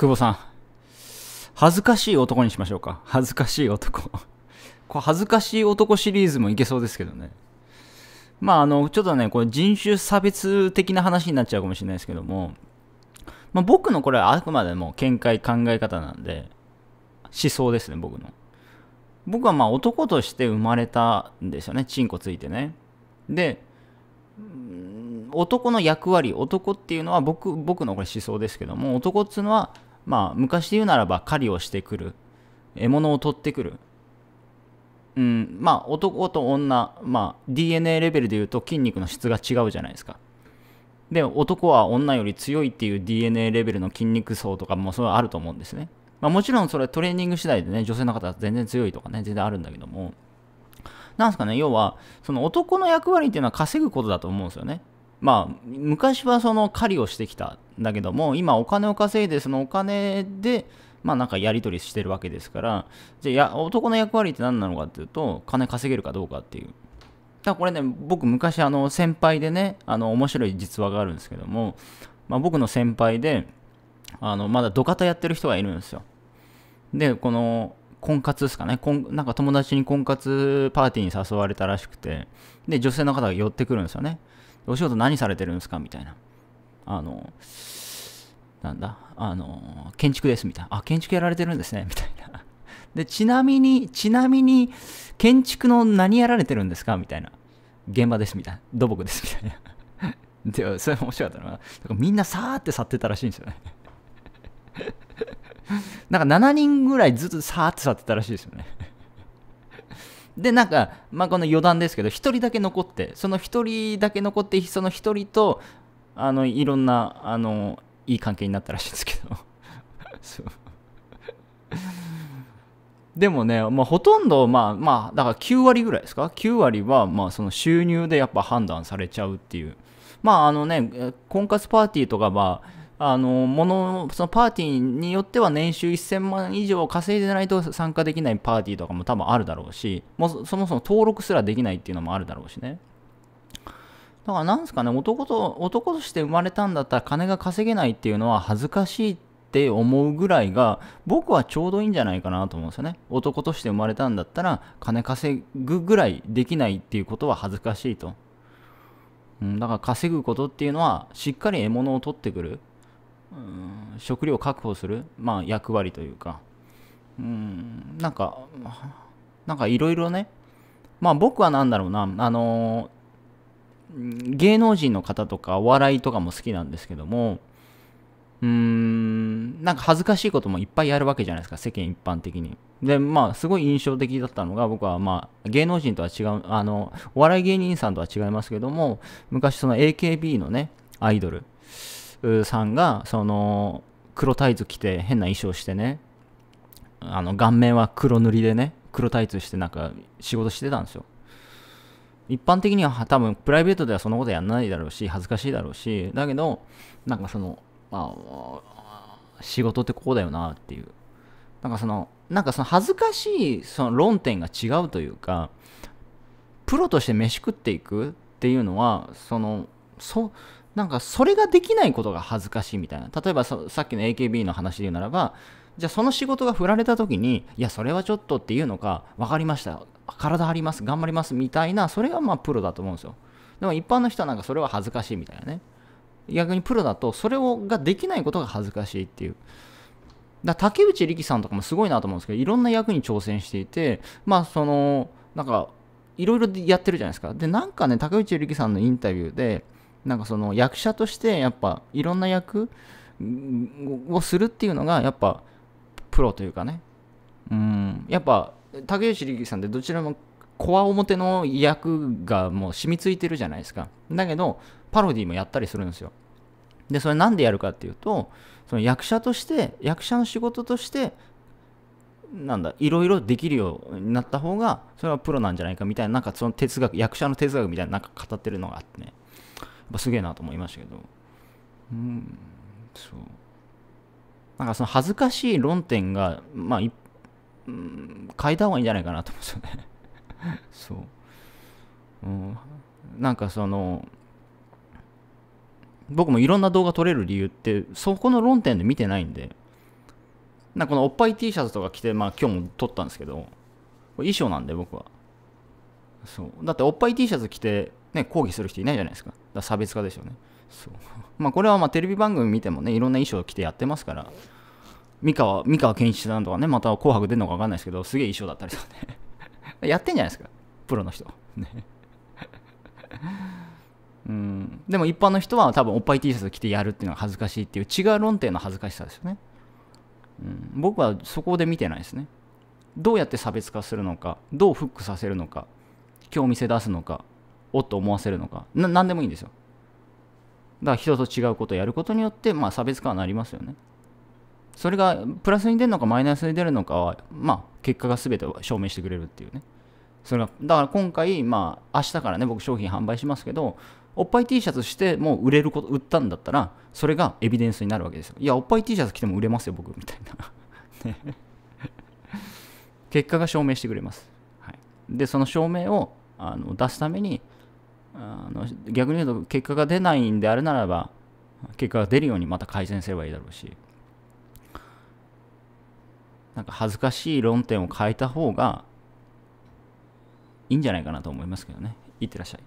久保さん。恥ずかしい男にしましょうか。恥ずかしい男。これ恥ずかしい男シリーズもいけそうですけどね。まあ、あの、ちょっとね、これ人種差別的な話になっちゃうかもしれないですけども、まあ、僕のこれはあくまでも見解、考え方なんで、思想ですね、僕の。僕はまあ男として生まれたんですよね、チンコついてね。で、男の役割、男っていうのは僕僕のこれ思想ですけども、男っていうのはまあ、昔で言うならば狩りをしてくる。獲物を取ってくる。うん、まあ、男と女、まあ、DNA レベルで言うと筋肉の質が違うじゃないですか。で、男は女より強いっていう DNA レベルの筋肉層とかもそれはあると思うんですね。まあ、もちろんそれトレーニング次第でね、女性の方は全然強いとかね、全然あるんだけども。なんすかね、要は、その男の役割っていうのは稼ぐことだと思うんですよね。まあ、昔はその狩りをしてきたんだけども、今お金を稼いで、そのお金で、まあなんかやり取りしてるわけですから、じゃあ男の役割って何なのかっていうと、金稼げるかどうかっていう。だこれね、僕昔あの先輩でね、あの面白い実話があるんですけども、まあ僕の先輩で、あの、まだ土方やってる人がいるんですよ。で、この、婚活ですかね。なんか友達に婚活パーティーに誘われたらしくて、で、女性の方が寄ってくるんですよね。お仕事何されてるんですかみたいな。あの、なんだ、あの、建築です、みたいな。あ、建築やられてるんですね、みたいな。で、ちなみに、ちなみに、建築の何やられてるんですかみたいな。現場です、みたいな。土木です、みたいな。で、それ面白かったな。だからみんなさーって去ってたらしいんですよね。なんか7人ぐらいずっとさーって去ってたらしいですよね。で、なんか、まあ、この余談ですけど、1人だけ残って、その1人だけ残って、その1人と、あの、いろんな、あの、いい関係になったらしいんですけど。そう。でもね、まあ、ほとんど、まあ、まあ、だから9割ぐらいですか ?9 割は、まあ、その収入でやっぱ判断されちゃうっていう。まあ、あのね、婚活パーティーとかは、まあ、あの、もの、そのパーティーによっては年収1000万以上稼いでないと参加できないパーティーとかも多分あるだろうし、もうそもそも登録すらできないっていうのもあるだろうしね。だからなんですかね、男と、男として生まれたんだったら金が稼げないっていうのは恥ずかしいって思うぐらいが、僕はちょうどいいんじゃないかなと思うんですよね。男として生まれたんだったら金稼ぐぐらいできないっていうことは恥ずかしいと。うん、だから稼ぐことっていうのはしっかり獲物を取ってくるうん、食料確保する、まあ、役割というか、うん、なんか、なんかいろいろね、まあ僕は何だろうな、あのー、芸能人の方とかお笑いとかも好きなんですけども、うーん、なんか恥ずかしいこともいっぱいやるわけじゃないですか、世間一般的に。で、まあ、すごい印象的だったのが、僕はまあ、芸能人とは違う、あの、お笑い芸人さんとは違いますけども、昔その AKB のね、アイドル、さんが、その、黒タイツ着て変な衣装してね、あの、顔面は黒塗りでね、黒タイツしてなんか仕事してたんですよ。一般的には多分プライベートではそんなことやんないだろうし、恥ずかしいだろうし、だけど、なんかその、あ、仕事ってここだよなっていう。なんかその、なんかその恥ずかしいその論点が違うというか、プロとして飯食っていくっていうのは、その、そなんかそれができないことが恥ずかしいみたいな。例えばさっきの AKB の話で言うならば、じゃあその仕事が振られた時に、いや、それはちょっとっていうのか、分かりました。体張ります。頑張ります。みたいな、それがまあプロだと思うんですよ。でも一般の人はなんかそれは恥ずかしいみたいなね。逆にプロだと、それをができないことが恥ずかしいっていう。だ竹内力さんとかもすごいなと思うんですけど、いろんな役に挑戦していて、まあその、なんか、いろいろやってるじゃないですか。で、なんかね、竹内力さんのインタビューで、なんかその役者としてやっぱいろんな役をするっていうのがやっぱプロというかねうんやっぱ竹内力さんってどちらもコア表の役がもう染みついてるじゃないですかだけどパロディもやったりするんですよでそれなんでやるかっていうとその役者として役者の仕事としてなんだいろいろできるようになった方がそれはプロなんじゃないかみたいななんかその哲学役者の哲学みたいななんか語ってるのがあってねぱすげえなと思いましたけど、うん、そう。なんかその恥ずかしい論点が、まあ、うん、変えた方がいいんじゃないかなと思うんですよね。そう、うん。なんかその、僕もいろんな動画撮れる理由って、そこの論点で見てないんで、なんかこのおっぱい T シャツとか着て、まあ今日も撮ったんですけど、衣装なんで僕は。そう。だっておっぱい T シャツ着て、ね、抗議する人いないじゃないですか。だ差別化ですよね。そう。まあ、これはまあテレビ番組見てもね、いろんな衣装着てやってますから、三河、三河健一さんとかね、また紅白出るのか分かんないですけど、すげえ衣装だったりとかね。やってんじゃないですか。プロの人。ね。うん。でも一般の人は多分おっぱい T シャツ着てやるっていうのが恥ずかしいっていう違う論点の恥ずかしさですよね。うん、僕はそこで見てないですね。どうやって差別化するのか、どうフックさせるのか、興味せ出すのか、おっと思わせるのかな何でもいいんですよだから人と違うことをやることによって、まあ、差別化はなりますよねそれがプラスに出るのかマイナスに出るのかは、まあ、結果が全て証明してくれるっていうねそれがだから今回、まあ、明日からね僕商品販売しますけどおっぱい T シャツしてもう売れること売ったんだったらそれがエビデンスになるわけですよいやおっぱい T シャツ着ても売れますよ僕みたいな ね結果が証明してくれます、はい、でその証明をあの出すためにあの逆に言うと結果が出ないんであれならば結果が出るようにまた改善すればいいだろうしなんか恥ずかしい論点を変えた方がいいんじゃないかなと思いますけどねいってらっしゃい